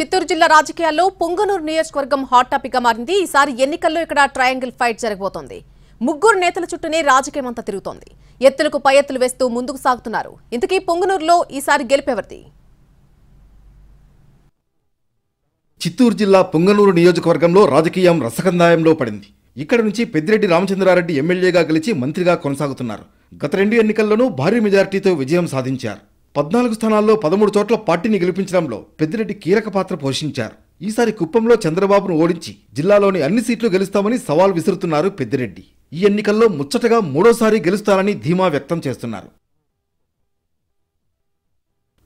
చిత్తూరు జిల్లా రాజకీయాల్లో పొంగనూరు నియోజకవర్గం హాట్ టాపిక్ గా మారింది ఈసారి ఎన్నికల్లో ఇక్కడ ట్రయాంగిల్ ఫైట్ జరగబోతోంది ముగ్గురు నేతల చుట్టూనే రాజకీయం అంతా తిరుగుతోంది ఎత్తులకు పై ఎత్తులు వేస్తూ ముందుకు సాగుతున్నారు ఇంతకీ పొంగనూరులో ఈసారి గెలిపేవరిది చిత్తూరు జిల్లా పొంగనూరు నియోజకవర్గంలో రాజకీయం రసగందాయంలో పడింది ఇక్కడ నుంచి పెద్దిరెడ్డి రామచంద్రారెడ్డి ఎమ్మెల్యేగా గెలిచి మంత్రిగా కొనసాగుతున్నారు గత రెండు ఎన్నికల్లోనూ భారీ మెజార్టీతో విజయం సాధించారు పద్నాలుగు స్థానాల్లో పదమూడు చోట్ల పార్టీని గెలిపించడంలో పెద్దిరెడ్డి కీలక పాత్ర పోషించారు ఈసారి కుప్పంలో చంద్రబాబును ఓడించి జిల్లాలోని అన్ని సీట్లు గెలుస్తామని సవాల్ విసురుతున్నారు పెద్దిరెడ్డి ఈ ఎన్నికల్లో ముచ్చటగా మూడోసారి గెలుస్తారని ధీమా వ్యక్తం చేస్తున్నారు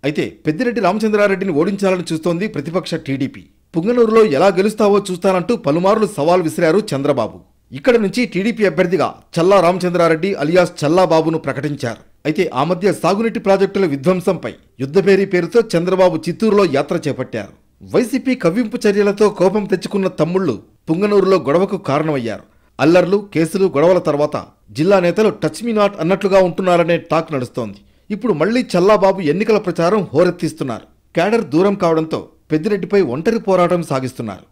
అయితే పెద్దిరెడ్డి రామచంద్రారెడ్డిని ఓడించాలని చూస్తోంది ప్రతిపక్ష టీడీపీ పుంగనూరులో ఎలా గెలుస్తావో చూస్తానంటూ పలుమార్లు సవాల్ విసిరారు చంద్రబాబు ఇక్కడ నుంచి టీడీపీ అభ్యర్థిగా చల్లా రామచంద్రారెడ్డి అలియాస్ చల్లాబాబును ప్రకటించారు అయితే ఆ మధ్య సాగునీటి ప్రాజెక్టుల విధ్వంసంపై యుద్ధభేరీ పేరుతో చంద్రబాబు చిత్తూరులో యాత్ర చేపట్టారు వైసీపీ కవ్వింపు చర్యలతో కోపం తెచ్చుకున్న తమ్ముళ్లు పుంగనూరులో గొడవకు కారణమయ్యారు అల్లర్లు కేసులు గొడవల తర్వాత జిల్లా నేతలు టచ్ మీ నాట్ అన్నట్లుగా ఉంటున్నారనే టాక్ నడుస్తోంది ఇప్పుడు మళ్లీ చల్లాబాబు ఎన్నికల ప్రచారం హోరెత్తిస్తున్నారు కేడర్ దూరం కావడంతో పెద్దిరెడ్డిపై ఒంటరి పోరాటం సాగిస్తున్నారు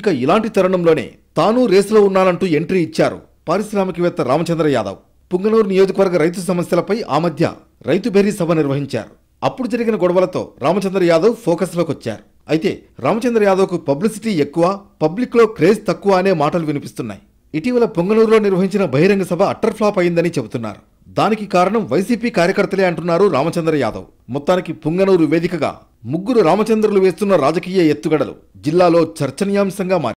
ఇక ఇలాంటి తరుణంలోనే తాను రేసులో ఉన్నానంటూ ఎంట్రీ ఇచ్చారు పారిశ్రామికవేత్త రామచంద్ర యాదవ్ పుంగనూరు నియోజకవర్గ రైతు సమస్యలపై ఆ మధ్య రైతు బేరీ సభ నిర్వహించారు అప్పుడు జరిగిన గొడవలతో రామచంద్ర యాదవ్ ఫోకస్లోకి వచ్చారు అయితే రామచంద్ర యాదవ్కు పబ్లిసిటీ ఎక్కువ పబ్లిక్లో క్రేజ్ తక్కువ అనే మాటలు వినిపిస్తున్నాయి ఇటీవల పొంగనూరులో నిర్వహించిన బహిరంగ సభ అట్టర్ ఫ్లాప్ అయిందని చెబుతున్నారు దానికి కారణం వైసీపీ కార్యకర్తలే అంటున్నారు రామచంద్ర యాదవ్ మొత్తానికి పుంగనూరు వేదికగా ముగ్గురు రామచంద్రులు వేస్తున్న రాజకీయ ఎత్తుగడలు జిల్లాలో చర్చనీయాంశంగా మారి